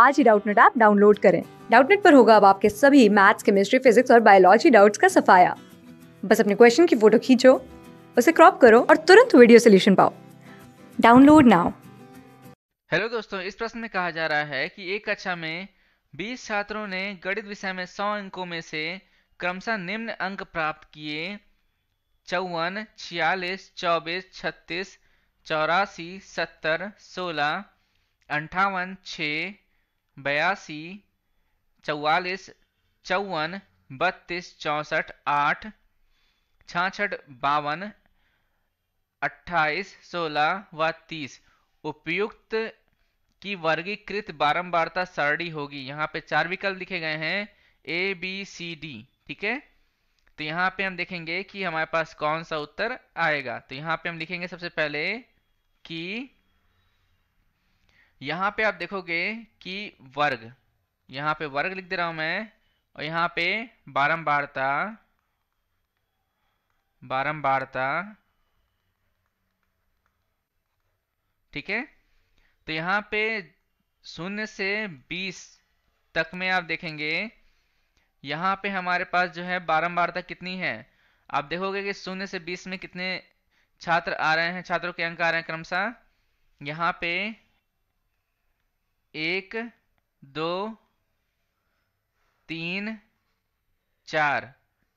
आज ही Doubtnut app download करें डाउटनेट पर होगा अब आपके सभी मैथ्स केमिस्ट्री फिजिक्स और बायोलॉजी डाउट्स का सफाया बस अपने क्वेश्चन की फोटो खींचो उसे क्रॉप करो और तुरंत वीडियो सोल्यूशन पाओ डाउनलोड नाउ हेलो दोस्तों इस प्रश्न में कहा जा रहा है कि एक कक्षा में 20 छात्रों ने गणित विषय में 100 अंकों में से क्रमशः निम्न अंक प्राप्त किए चौवन छियालीस चौबीस छत्तीस चौरासी सत्तर सोलह अंठावन छः बयासी चौवालीस चौवन बत्तीस चौंसठ आठ छाछठ बावन अट्ठाईस सोलह व तीस उपयुक्त की वर्गीकृत बारंबारता सरणी होगी यहाँ पे चार विकल्प लिखे गए हैं ए बी सी डी ठीक है तो यहाँ पे हम देखेंगे कि हमारे पास कौन सा उत्तर आएगा तो यहाँ पे हम लिखेंगे सबसे पहले कि यहां पे आप देखोगे कि वर्ग यहां पे वर्ग लिख दे रहा हूं मैं और यहां पे बारंबारता बारंबारता ठीक है तो यहां पे शून्य से बीस तक में आप देखेंगे यहां पे हमारे पास जो है बारंबारता कितनी है आप देखोगे कि शून्य से बीस में कितने छात्र आ रहे हैं छात्रों के अंक आ रहे हैं क्रमशः यहां पे एक दो तीन चार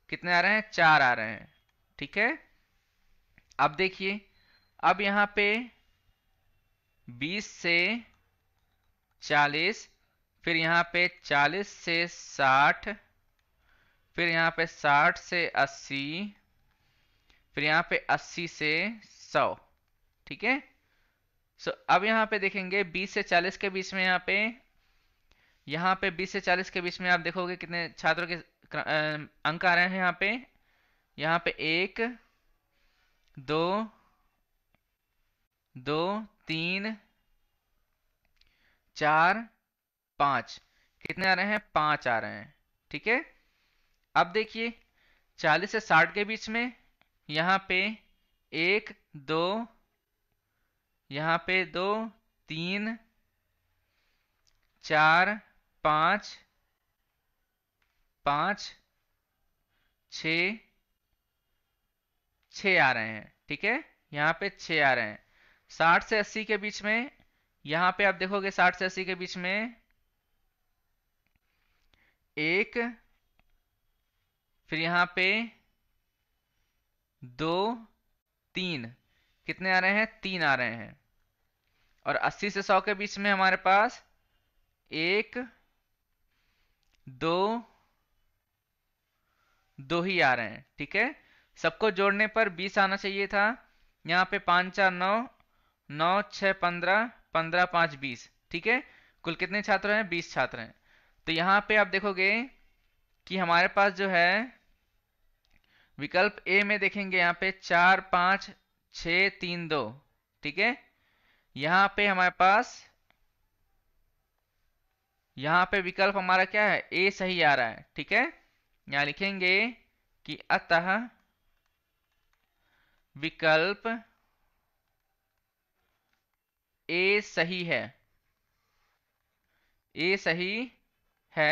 कितने आ रहे हैं चार आ रहे हैं ठीक है अब देखिए अब यहां पे 20 से 40 फिर यहां पे 40 से 60 फिर यहां पे 60 से 80 फिर यहां पे 80 से 100 ठीक है सो so, अब यहाँ पे देखेंगे 20 से 40 के बीच में यहाँ पे यहाँ पे 20 से 40 के बीच में आप देखोगे कितने छात्रों के अंक आ रहे हैं यहाँ पे यहाँ पे एक दो दो तीन चार पाँच कितने आ रहे हैं पाँच आ रहे हैं ठीक है अब देखिए 40 से 60 के बीच में यहाँ पे एक दो यहां पे दो तीन चार पांच पांच छ छ आ रहे हैं ठीक है यहां पे छ आ रहे हैं साठ से अस्सी के बीच में यहां पे आप देखोगे साठ से अस्सी के बीच में एक फिर यहां पे दो तीन कितने आ रहे हैं तीन आ रहे हैं और 80 से 100 के बीच में हमारे पास एक दो दो ही आ रहे हैं ठीक है सबको जोड़ने पर 20 आना चाहिए था यहाँ पे पाँच चार नौ नौ छ पंद्रह पंद्रह पाँच बीस ठीक है कुल कितने छात्र हैं बीस छात्र हैं तो यहाँ पे आप देखोगे कि हमारे पास जो है विकल्प ए में देखेंगे यहाँ पे चार पाँच छ तीन दो ठीक है यहां पे हमारे पास यहां पे विकल्प हमारा क्या है ए सही आ रहा है ठीक है यहां लिखेंगे कि अतः विकल्प ए सही है ए सही है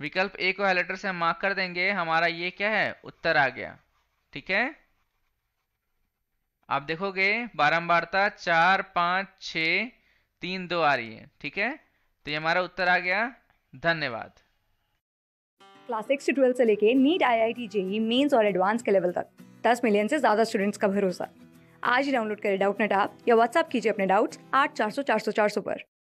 विकल्प ए को हाईलाइटर से मार्क कर देंगे हमारा ये क्या है उत्तर आ गया ठीक है आप देखोगे बारंबारता चार पाँच छ तीन दो आ रही है ठीक है तो ये हमारा उत्तर आ गया धन्यवाद क्लास सिक्स ट्वेल्थ से लेके NEET I I T JEE mains और एडवांस के लेवल तक दस मिलियन से ज़्यादा स्टूडेंट्स का भरोसा आज ही डाउनलोड करें डाउट नेट आप या व्हाट्सअप कीजिए अपने डाउट्स आठ चार सौ चार सौ चार सौ पर